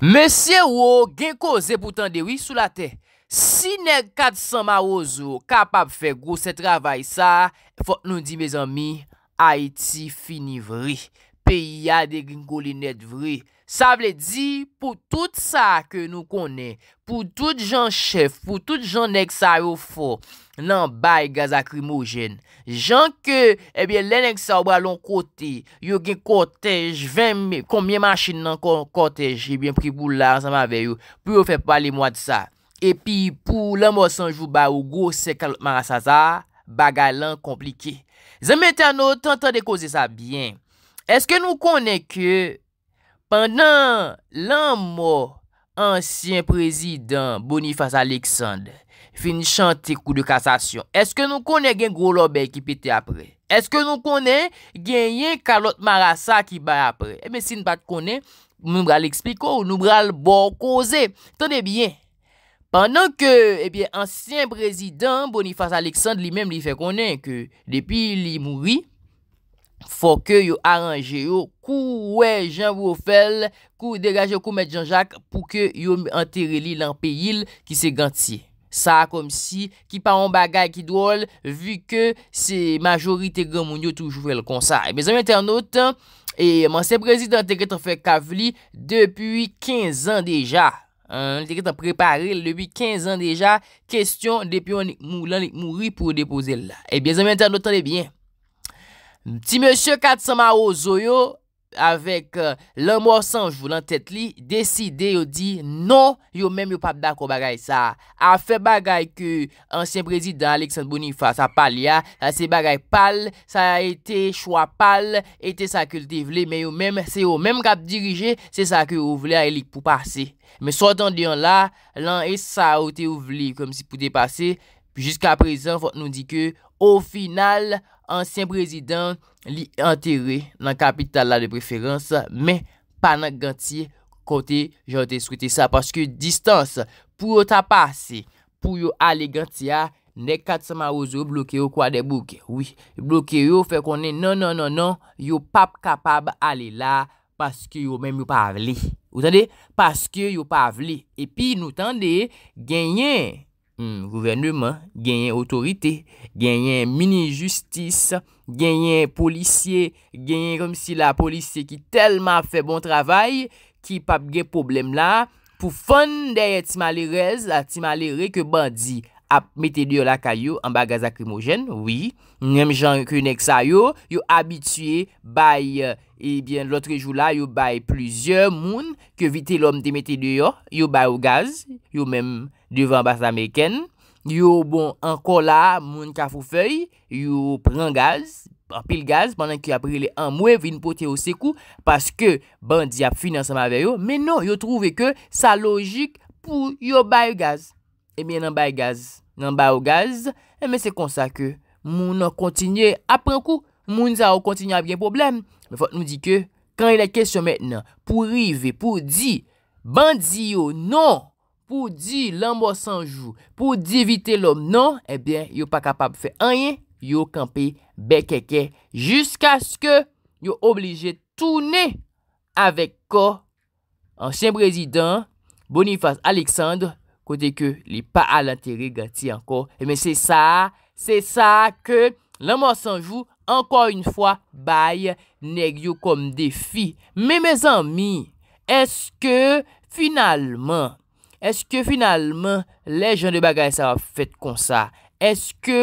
Mese yo gen ko ze boutan dewi sou la te, si neg 400 ma ozo kapap fe grouse travay sa, fot nou di me zami, Haiti fini vri, peyi ya de ginko li net vri. Sa vle di, pou tout sa ke nou konen, pou tout jan chef, pou tout jan nek sa yo fo, nan bay gaz akrimogen, jan ke, ebyen, lenek sa yo ba lon kote, yo gen kotej, 20 men, konmye masin nan kotej, ebyen, pribou la, an sa ma veyo, pou yo fe pali mwa di sa. E pi, pou lan mwosan jou ba, ou go se kalotman sa za, bagay lan komplike. Zemete an nou, tan tan de kose sa, bien, eske nou konen ke, Pendan lan mo ansyen prezidant Boniface Alexandre fin chante kou de kasasyon, eske nou konen gen grou lobe ki pete apre? Eske nou konen gen yen kalot marasa ki bay apre? Eme eh sin pat konen, nou mbral ekspliko ou nou mbral bor kose. Tande bien, pendant ke eh ansyen prezidant Boniface Alexandre li men li fe konen ke depi li mouri, Fò kè yo aranje yo kou wè jan wò fèl, kou degaje kou mèd jan jak pou kè yo antere li lan pe yil ki se gantye. Sa kom si ki pa an bagay ki drôle, vi kè se majorite gen moun yo toujou fèl konsa. Ebyen zami internet, manse prezident te kè tan fèk avli depi 15 an deja. Te kè tan prepare depi 15 an deja, kèstyon depi an moulan li mouri pou depoze la. Ebyen zami internet, anlebyen. Ti monsye Katsama Oso yo, avèk lèm wò sanj wò lan tèt li, deside yo di, non, yo mèm yo pap da kò bagay sa. A fè bagay kè ansyen prezident Aleksandre Bonifat sa pal ya, ah. sa se bagay pal, sa a ete chwa pal, ete sa kèl te vle, mè yo mèm, se yo mèm kap dirije, se sa kèl ou vle a elik pou pase. Mè so dan diyon la, lan e sa ou te ou vle, kèm si pwede pase, pwè jisk aprezen, fòt nou di kè, ou final, Ansyen prezident li enterre nan kapital la de preferans, men pa nan gantye kote jante skwete sa. Paske distanse pou yo ta pase, pou yo ale gantye a, ne kat sa ma ozo blokye yo kwa de bouke. Oui, blokye yo fe konen nan nan nan nan, yo pap kapab ale la, paske yo menm yo pa avle. Ou tande, paske yo pa avle. E pi nou tande, genyen. Hmm, gouvernement, genyen otorite, genyen mini-justis, genyen polisye, genyen kom si la polisye ki telman fe bon travay, ki pap gen problem la, pou fon dey etima lerez, etima lere ke bandi ap metedeyo la kayo amba gaz akrimogen, oui, nem jan krenek sa yo, yo abitye bay, ebyen eh lotre jou la, yo bay plezyon moun, ke vite lom te metedeyo, yo bay ou gaz, yo menm, Duvan Basla Ameriken, yo bon anko la, moun ka fou fey, yo pren gaz, apil gaz, pandan ki aprile an mwen vin pote yo se kou, paske bandi ap finanseman ve yo, men non, yo trouve ke sa logik pou yo bayo gaz. Emen eh nan bayo gaz, nan bayo gaz, emen se konsa ke, moun an kontinye apren kou, moun za ou kontinye ap gen problem. Me fote nou di ke, kan yon la kesyon metnan, pou rive, pou di, bandi yo, non! pou di l'amor sanjou, pou di evite l'om non, ebyen, yo pa kapab fè anyen, yo kampe bekeke, jiska sk yo oblije toune avek ko ansyen prezident Boniface Alexandre, kote ke li pa alateri gati anko. Eme se sa, se sa ke l'amor sanjou anko yon fwa baye neg yo kom defi. Me, me zanmi, eske finalman Eske finalman, le jen de bagay sa va fet kon sa? Eske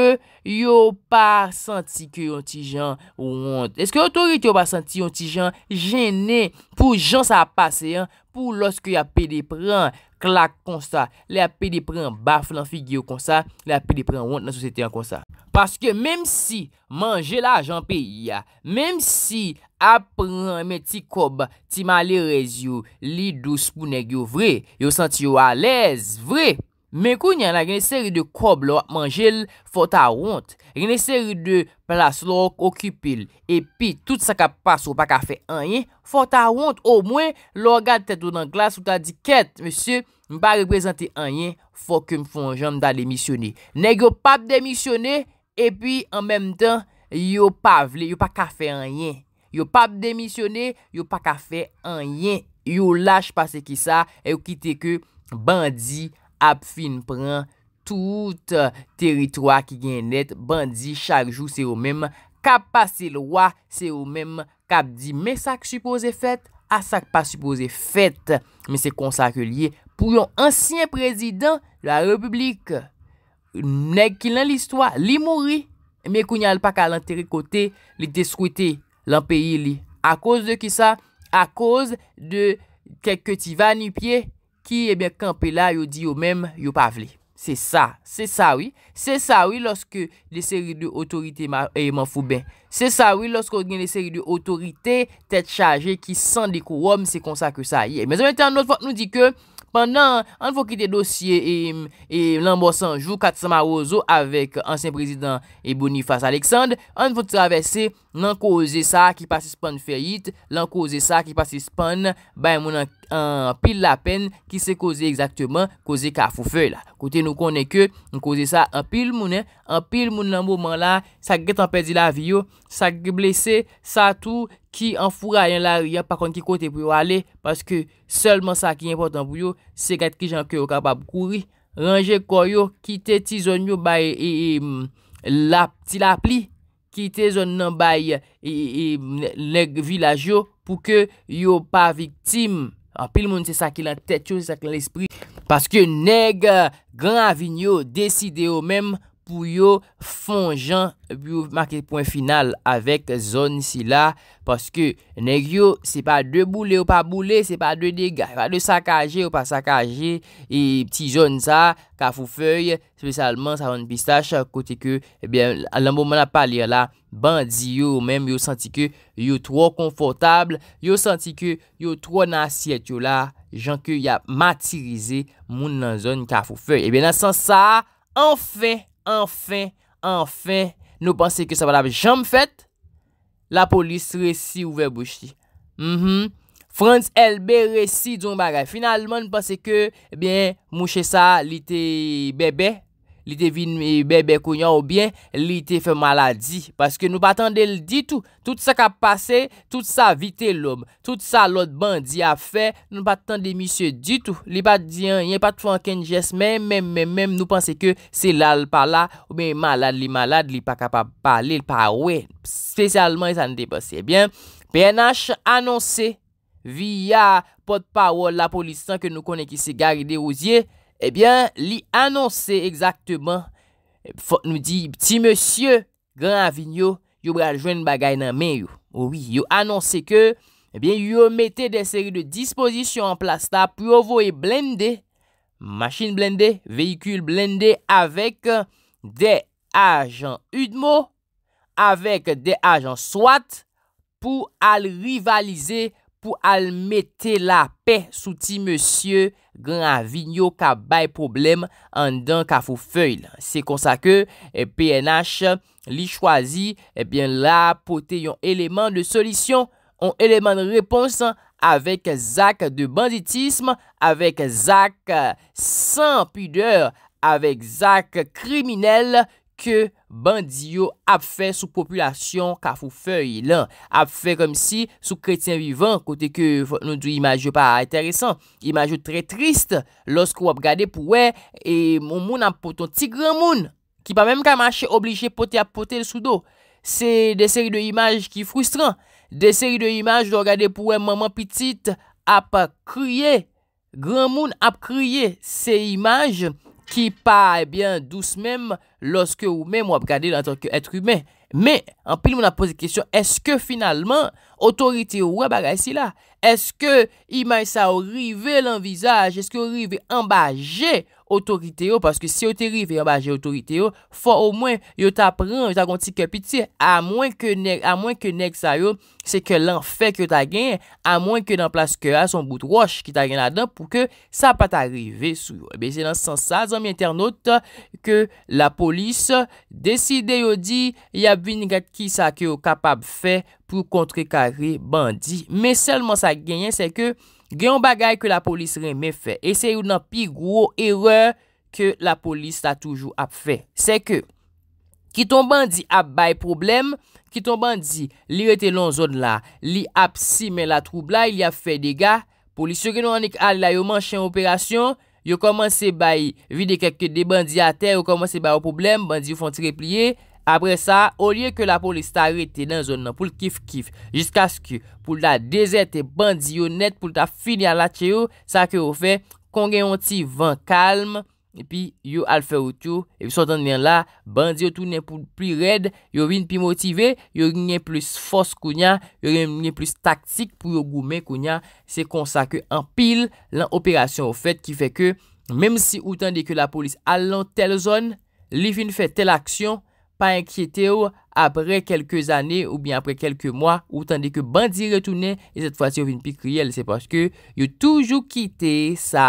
yo pa santi ki yon ti jen wonde? Eske yo tori ki yo pa santi ki yon ti jen jene pou jen sa pase? Pou loske ya pede pren? klak konsa, li api di pren baf lan figyo konsa, li api di pren want nan sosyete an konsa. Paske mem si manje la ajanpe ya, mem si apren men ti kob, ti male rez yo, li dou spou neg yo vre, yo santi yo alez vre. Menkou nyan la geneseri de kob lo wak manjel, fò ta wont. Geneseri de plas lo wak okipil. E pi, tout sa ka pas wak ka fe anyen, fò ta wont. Ou mwen, lo wak te do nan glas wak ta di ket, msè, mba reprezenti anyen, fò ke mfon jom dal emisyone. Nè gyo pap demisyone, e pi, an menm tan, yo pa vle, yo pa ka fe anyen. Yo pap demisyone, yo pa ka fe anyen. Yo laj pa se ki sa, e wak kite ke bandi anjen. ap fin pran tout euh, teritwa ki gen net, bandi chak jou se ou mem, kap pase lwa se ou mem, kap di me sak supose fet, a sak pa supose fet, me se konsak liye pou yon ansyen prezident la republik, nek ki lan listwa, li mouri, me kou nyal pa ka lan terikote, li deskwite lan peyi li, a kouz de ki sa, a kouz de kek ke ti va ni pye, Ki, ebyen, eh kanpe la, yo di yo mem, yo pa vle. Se sa, se sa wii. Se sa wii, loske le seri de otorite, e man eh, fou ben. Se sa wii, loske gen le seri de otorite, tet chaje ki san de kou wom, se konsa ke sa yi. Me zanmete anot fote nou di ke, Pendan an fo kite dosye e lan bosa anjou katsama ozo avèk ansen prezident Ebonifas Aleksand, an fo travese nan koze sa ki pasispan feyit, lan koze sa ki pasispan bay moun an pil la pen ki se koze ekzakteman koze ka foufey la. Kote nou konen ke, nou koze sa an pil moun, an pil moun nan mouman la, sa ge tan pedi la vyo, sa ge blese, sa tou... ki an fura yon la riyan pa kon ki kote pou yo ale, paske solman sa ki yon potan pou yo, se kat ki jan ke yo kapab kouri, ranje koyo, kite ti zon yo bayi, e, e, ti la pli, kite zon nan bayi, leg e, vilaj yo, pou ke yo pa viktim, an pil moun se sa ki lan tet yo, se sa ki lan espri, paske neg, uh, gran avinyo, deside yo menm, pou yo fonjan biyo maki point final avek zon si la paske neg yo se pa de boule ou pa boule se pa de degay se pa de sakaje ou pa sakaje e pti zon sa kafou fey spesalman sa van pistache kote ke ebyen eh alambouman apalye la bandi yo ou menm yo santi ke yo tro konfortabl yo santi ke yo tro nasyet yo la jan ke ya matirize moun nan zon kafou fey ebyen eh nan san sa anfey Enfè, enfè, nou panse ke sa va la jom fèt, la polis resi ouve bouj ti. Mh, mh, Franz LB resi dyon bagay. Finalman, panse ke, ebyen, eh mouche sa li te bebe. Li te vin eh, bebe konyan ou bien, li te fe maladi. Paske nou pa tende li ditou. Tout sa kap pase, tout sa vite lom. Tout sa lot bandi a fe, nou pa tende misye ditou. Li pa diyan, yon pa te fanken jesme. Men men men, nou panse ke se la l pa la. Ou ben malade li malade, li pa kapa pale, l pa we. Spesialman, yon sa ne te pase. Bien, PNH anonsi, via podpawol la polisan ke nou konen ki se gari de oziye. ebyen li anonsè ekzakteman, fote nou di, pti monsye, gran avinyo, yo bral jwen bagay nan men yo. Oh Ouwi, yo anonsè ke, ebyen yo mette de seri de disposisyon an plasta pou yo voe blendè, maschine blendè, vehikul blendè, avek de ajan udmo, avek de ajan swat, pou al rivalize, pou al mette la pe sou ti monsye, gen a vinyo ka bay problem an den ka fou feil. Se konsa ke PNH eh, li chwazi, ebyen eh, la pote yon eleman de solisyon, yon eleman de reponsan, avek zak de banditisme, avek zak eh, san pideur, avek zak kriminel, ke... Bandi yo ap fè sou populasyon ka fò fè yi lan. Ap fè kom si sou kretien vivan, kote ke nou dwi imaj yo pa ateresan. Imaj yo tre trist, losk wap gade pou wè, e moun moun ap poton ti gran moun, ki pa mèm ka mache oblijè pote ap pote sou do. Se de seri de imaj ki frustran. De seri de imaj wap gade pou wè maman pitit ap kriye. Gran moun ap kriye se imaj... ki pa, ebyen, eh dousmèm, loske ou mèm wap gade lan tanke etre humè. Mè, anpil moun ap pose kèsyon, eske finalman, otorite ou wè bagay si la? Eske imay sa ou rive lan vizaj, eske ou rive ambajè, Otorite yo, paske si yo te rive, ya ba jè otorite yo, fwa ou mwen yo ta pran, yo ta konti ke piti, a mwen ke nek sa yo, se ke lan fek yo ta gen, a mwen ke nan plaske a, son bout roche ki ta gen la dan, pou ke sa pa ta rive sou yo. Ebe, se nan sansazan mi internaute, ke la polis deside yo di, ya bin negat ki sa ke yo kapab fe, pou kontre kare bandi. Me selman sa genyen, se ke, Gyan bagay ke la polis ren men fe. E se yon nan pi gro eror ke la polis la toujou ap fe. Se ke, ki ton bandi ap bay problem, ki ton bandi li rete lon zon la, li ap si men la troubla, li ap fe dega, polis yo genou anik al la yo manchen operasyon, yo komanse bay vide kekke de bandi a ter, yo komanse bay o problem, bandi yo fon ti repliye, Apre sa, ou liye ke la polis ta rete nan zon nan pou l kif kif, jiska sk pou l da dese te bandi yo net pou l ta fin yan lache yo, sa ke ou fe, kongen yon ti van kalm, epi yo alfe ou tou, epi sotan liyan la, bandi yo tou nen pou l pri red, yo vin pi motive, yo genye plus fos kou nya, yo genye plus taktik pou yo goumen kou nya, se konsa ke an pil lan operasyon ou fet ki fe ke, mem si ou tende ke la polis alan tel zon, li fin fe tel aksyon, pa enkyete ou apre kelke zane ou bien apre kelke mwa, ou tande ke bandi retounen, e zet fwa se yo fin pik riel, se paske yo toujou kite sa,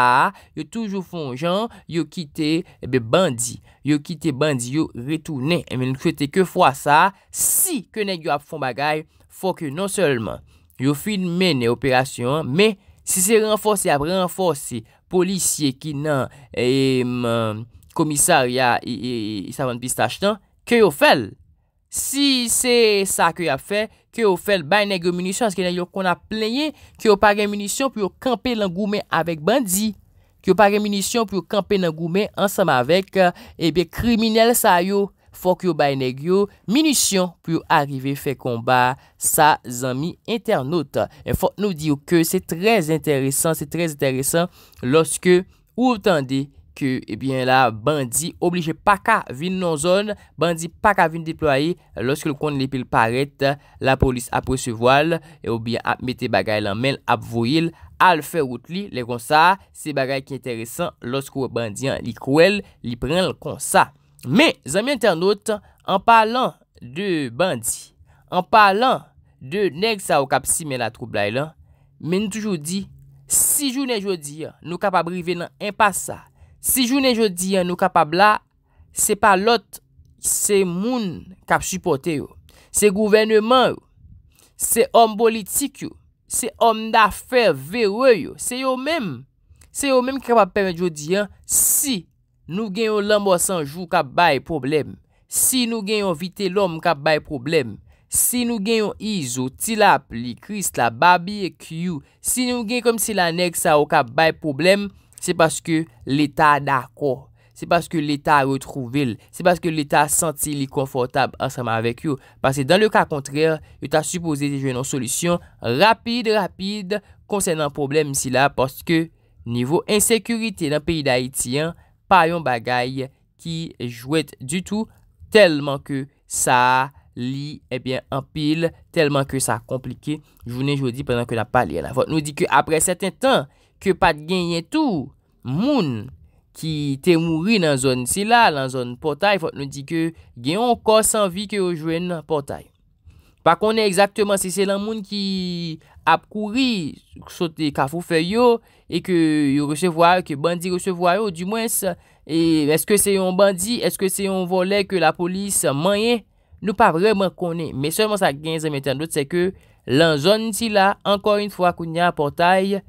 yo toujou fon jan, yo kite be bandi, yo kite bandi, yo retounen, men enkyete ke fwa sa, si kene yo ap fon bagay, fwa ke non selman, yo fin mene operasyon, me si se renforsi ap renforsi, polisye ki nan komisar eh, ya isavan pistach tan, Kyo yo fel, si se sa kyo yo fe, kyo yo fel bay negyo munisyon, anseke nan yo kon a pleye, kyo yo pare munisyon pou yo kampe langoumen avek bandi, kyo yo pare munisyon pou yo kampe langoumen anseme avek, ebe eh kriminele sa yo, fok yo bay negyo munisyon pou yo arrive fe komba sa zami internauta, en fok nou diyo ke, se trez enteresan, se trez enteresan, loske ou tande, ke ebyen eh la bandi oblije pa ka vin non zon, bandi pa ka vin deploye, loske l kon li pil paret, la polis ap prese voal, e obbyen ap mette bagay lan men ap voil, al fe route li, le kon sa, se bagay ki enteresan, loske w bandian li kouel, li pren l kon sa. Me, zami internet, an palan de bandi, an palan de neg sa w kap si men la troubla ilan, men nou toujou di, si jou nejou di, nou kap ap briven nan en pasa, Si jounen jodi an nou kapab la, se pa lot, se moun kap suporte yo. Se gouvene man yo, se om bolitik yo, se om dafer vewe yo, se yo men. Se yo men kapab pere jodi an, si nou genyon lambo sanjou kap baye probleme, si nou genyon vite lom kap baye probleme, si nou genyon izo, tilap, likrist, la babi e kiyou, si nou genyon kom si lanek sa ou kap baye probleme, se paske l'Etat d'akor, se paske l'Etat a retrouvil, se paske l'Etat a senti li konfortab ansama avek yo, pase dan le ka kontre, l'Etat a supposé li jwenon solusyon, rapide, rapide, konsen nan problem si la, paske nivou ensekurite nan peyi da Etiyan, pa yon bagay ki jwet du tou, telman ke sa li, ebyen, eh anpil, telman ke sa komplike, jounen jwodi penan ke la pa li anavot, nou di ke apre seten tan, ke pat genye tou moun ki te mouri nan zon si la, nan zon portay, fote nou di ke genyon kos anvi ke yo jwen nan portay. Pa kone exaktman se se lan moun ki ap kouri sote kafou feyo, e ke bandi resevoy yo, du mwens, e eske se yon bandi, eske se yon volek ke la polis manye, nou pa vreman kone, me seman sa genye zemiten dote, se ke lan zon si la, ankon yon fwa kounye nan portay,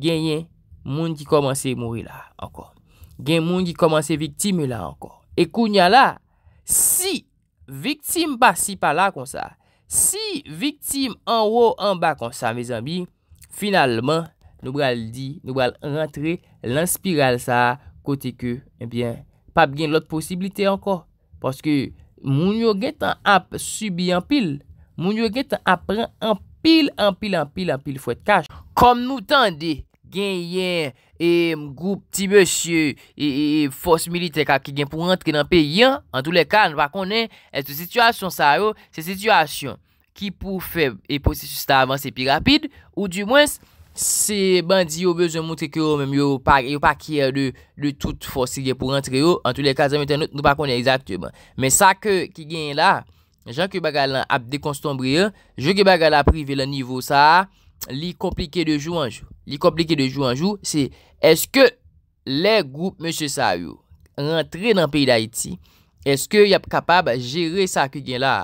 gen yon moun ki komanse mouri la ankon. Gen moun ki komanse viktime la ankon. E koun ya la, si viktime ba si pa la kon sa, si viktime anwo anba kon sa, mizan bi, finalman, nou bral di, nou bral rentre, lan spiral sa, kote ke, ebyen, eh pap gen lot posibilite ankon. Paske, moun yo get an ap subi an pil, moun yo get an ap ren anpil, pil an pil an pil an pil fwet kache. Kom nou tan de gen yen e m group ti besye e fos milite ka ki gen pou rentre nan pe yen, an tou le kan nou pa konen eto situasyon sa yo se situasyon ki pou feb e posisyon sa avanse pi rapide ou di mwens se bandi yo bezon moutre ki yo yo pa kye de tout fos ki gen pou rentre yo, an tou le kan nou pa konen exacte yo. Men sa ke ki gen la jen ki baga lan ap dekonstanbriye, jen ki baga lan ap prive lan nivou sa, li komplike de jou anjou. Li komplike de jou anjou, se eske le group mèche sa yo, rentre nan peyi d'Haïti, eske yap kapab jere sa ki gen la?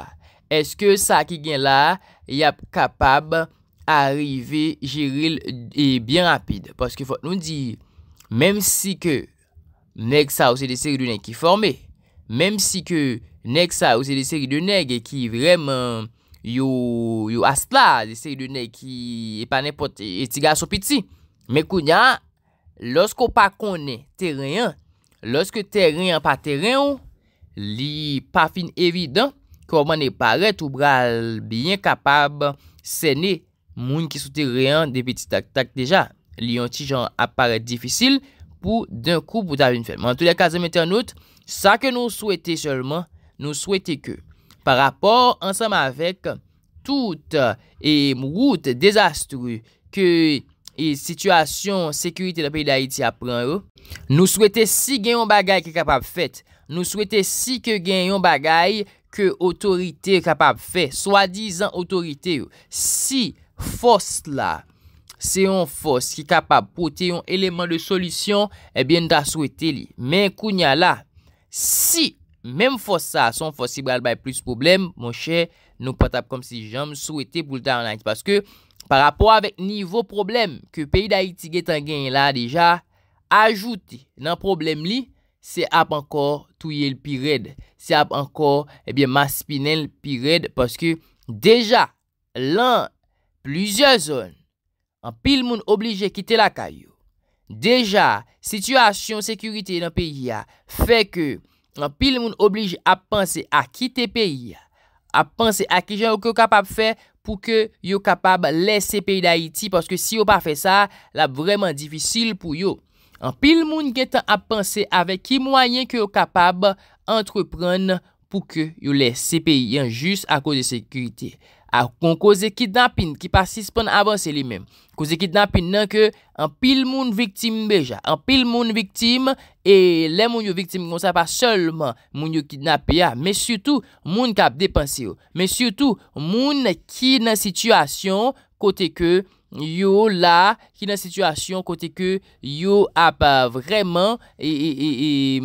Eske sa ki gen la, yap kapab arive jere e biyan apide? Paske fote nou di, mèm si ke nek sa ou se de seri dounen ki formè, mèm si ke Nèk sa ou se de seri de nèk e ki vremen yo astla, de seri de nèk ki e pa nèpot eti e ga so piti. Mè kou nyan, lòs ko pa konen teren, lòs ke teren pa teren ou, li pa fin evidant koman e paret ou bral bien kapab se ne moun ki sou teren de piti tak tak. Deja, li yon ti jan apare difícil pou d'un kou pou davin fèm. Mè an tou de kazem eten not, sa ke nou sou ete solman, Nou souwete ke par rapport ansama avek tout e mwout dezastru ke e situasyon sekurite la peyi da Haiti apren yo. Oh, nou souwete si genyon bagay ke kapab fet. Nou souwete si ke genyon bagay ke otorite kapab fet. Soa dizan otorite yo. Oh. Si fos la, se yon fos ki kapab pote yon eleman de solusyon, ebyen da souwete li. Men kounya la, si... Mem fos sa, son fos si bral bay plus problem, monshe, nou pat ap kom si jom souwete pou lta anayt. Paske, pa rapor avek nivou problem, ke peyi da iti getan gen la deja, ajoute nan problem li, se ap ankor touye l pi red, se ap ankor, ebyen, maspine l pi red, paske, deja, lan, plizye zon, an pil moun oblije kite la kayo. Deja, situasyon sekurite nan peyi ya, fe ke, An pil moun oblige a panse a kite peyi, a panse a ki jen yo ke yo kapab fe pou ke yo kapab lese peyi da Haiti. Paske si yo pa fe sa, la vreman difisil pou yo. An pil moun getan a panse ave ki mwayen ke yo kapab antrepran pou ke yo lese peyi, an jis a kou de sekurite. A kon kouze kidnapin, ki pa sispon avanse li men, kouze kidnapin nan ke an pil moun viktim beja, an pil moun viktim, e le moun yo viktim kon sa pa solman moun yo kidnap ya, men sutou moun kap depanse yo, men sutou moun ki nan situasyon kote ke yo la, ki nan situasyon kote ke yo ap euh, vreman e, e,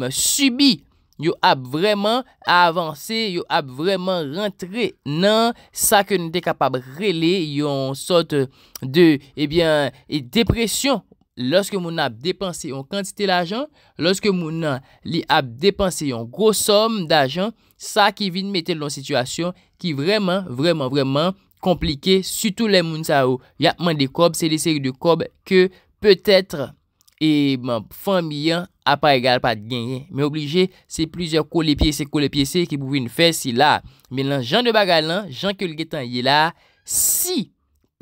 e, subi yo. Yo ap vreman avanse, yo ap vreman rentre nan sa ke nou de kapab rele yon sote de, ebyen, e depresyon. Lorske moun ap depanse yon kantite l'ajan, lorske moun li ap depanse yon grosom d'ajan, sa ki vin mette l'on situasyon ki vreman, vreman, vreman, komplike, sutou le moun sa ou. Ya apman de kob, se de seri de kob ke peutetre... Eman, fami yon a pa egal pa genyen. Me oblige, se plizor kou le piye se, kou le piye se, ki bouvi nou fe si la. Men lan, jan de baga lan, jan ke lgetan ye la, si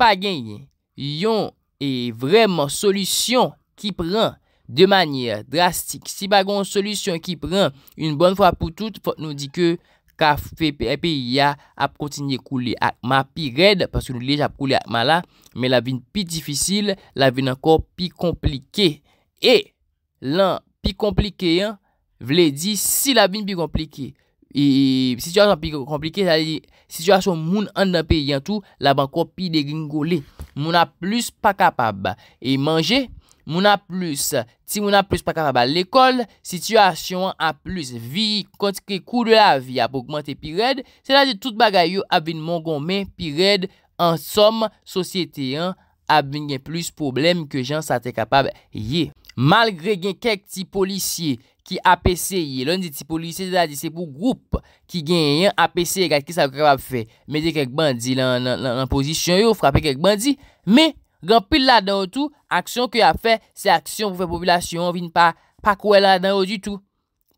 pa genyen, yon e vreman solusyon ki pran de manyer drastik. Si bagon solusyon ki pran, yon bonn fwa pou tout, fote nou di ke ka fe pepe e, ya ap kontinye kou le akman pi red, paske nou lej ap kou le akman la, men la vin pi difisil, la vin ankor pi komplikey. E, lan pi komplike yon, vle di si la bin pi komplike. E, e situasyon pi komplike, sa li situasyon moun andan pe yon tou, la bankon pi degringole. Moun ap plus pa kapab. E manje, moun ap plus. Ti moun ap plus pa kapab. L'ekol, situasyon ap plus. Vi, konti ki kou de la vi ap augmente pi red. Se la di tout bagay yo ap bin mongon men pi red. An som, sosyete yon ap bin gen plus problem ke jan sa te kapab ye. malgre gen kek ti polisye ki apeseye, loun di ti polisye, se pou group ki gen yen apeseye, kat ki sa krepa fe, mede kek bandi lan an posisyon yo, frape kek bandi, me gen pil la dan ou tou, aksyon ki a fe, se aksyon pou fe populasyon, vin pa kou el la dan ou du tou.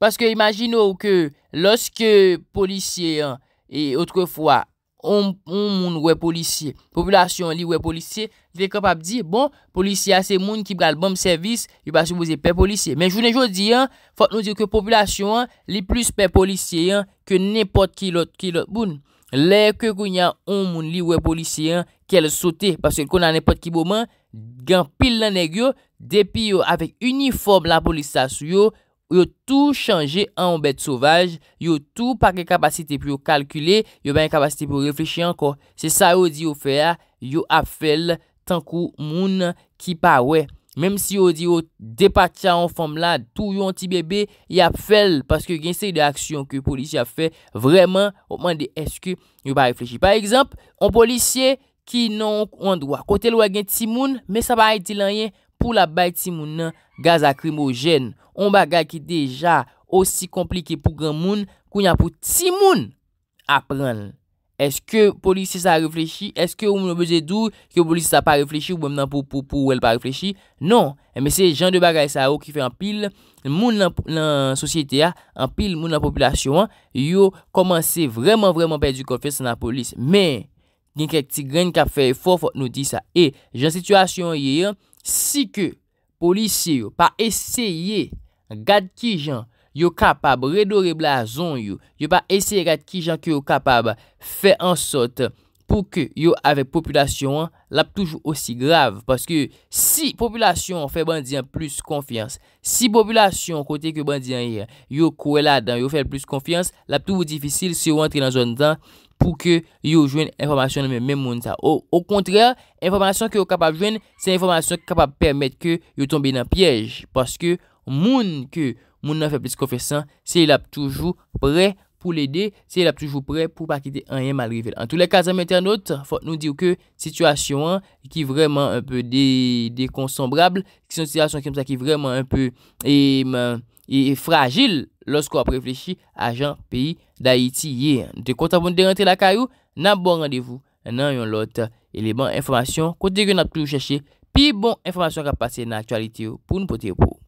Paske imagino ou ke, loske polisye eh, an, e outre fwa, ou moun wè polisye. Populasyon li wè polisye, diwe kapap di, bon, polisye ase moun ki pral bom servis, yu pa souboze pe polisye. Men jounen joun di, fote nou di ke populasyon li plus pe polisye ke nepot ki lot bun. Le ke kounya ou moun li wè polisye, ke le sote, pasen konan nepot ki bo man, gen pil nan egyo, depi yo avek uniform la polisya souyo, Yo tou chanje an ou bete sauvaj, yo tou pa ke kapasite pou yo kalkule, yo ba en kapasite pou yo reflechi anko. Se sa yo di yo fe a, yo ap fel tankou moun ki pa we. Mem si yo di yo depa tcha an fom la, tou yo an ti bebe, yo ap fel. Paske gen se de aksyon ki polisye a fe vreman, oman de eske, yo pa reflechi. Par ekzamp, an polisye ki nou an doa. Kote lwa gen ti moun, me sa ba a eti lan yen. pou la bay ti moun nan gaz akrimojen. On bagay ki deja osi komplike pou gran moun kou nyan pou ti moun aprenl. Eske polisi sa reflechi? Eske ou moun obese dour ke polisi sa pa reflechi ou moun nan pou pou pou ou el pa reflechi? Non. Eme se jan de bagay sa ou ki fe an pil moun nan sosyete ya an pil moun nan populasyon yo komanse vreman vreman pe di konfes nan polis. Men, gen kek ti gren ka fe e fof nou di sa. E, jan situasyon ye yon Si ke polisi yo pa esye gade ki jan yo kapab redore blazon yo, yo pa esye gade ki jan ki yo kapab fe ansot... pou ke yo ave populasyon an, l ap toujou osi grav, paske si populasyon an fe bandyan plus konfians, si populasyon an kote ke bandyan yon, yo kou eladan, yo fe plus konfians, l ap toujou difisil se yo antre nan zon dan, pou ke yo jwen informasyon nan men men moun sa. Ou, ou kontre, informasyon ke yo kapab jwen, se informasyon kapab permette ke yo tombe nan piyej, paske moun ke moun nan fe plus konfesyon, se yo l ap toujou pre konfesyon. pou l'ede se l ap toujou prè pou pa kite an yen malrive. An tou lè kazan metè an not, fòt nou diw ke situasyon ki vreman an pe dekonsombrable, ki son situasyon ki vreman an pe fragil lòs ko ap reflechi a jan peyi d'Aiti ye. Nte konta pou nou de rentre lakay ou, nan bon randevou. Nan yon lot, eleman informasyon kote gen ap kli ou chèche. Pi bon informasyon rap pase nan aktualite ou pou nou pote ou pou.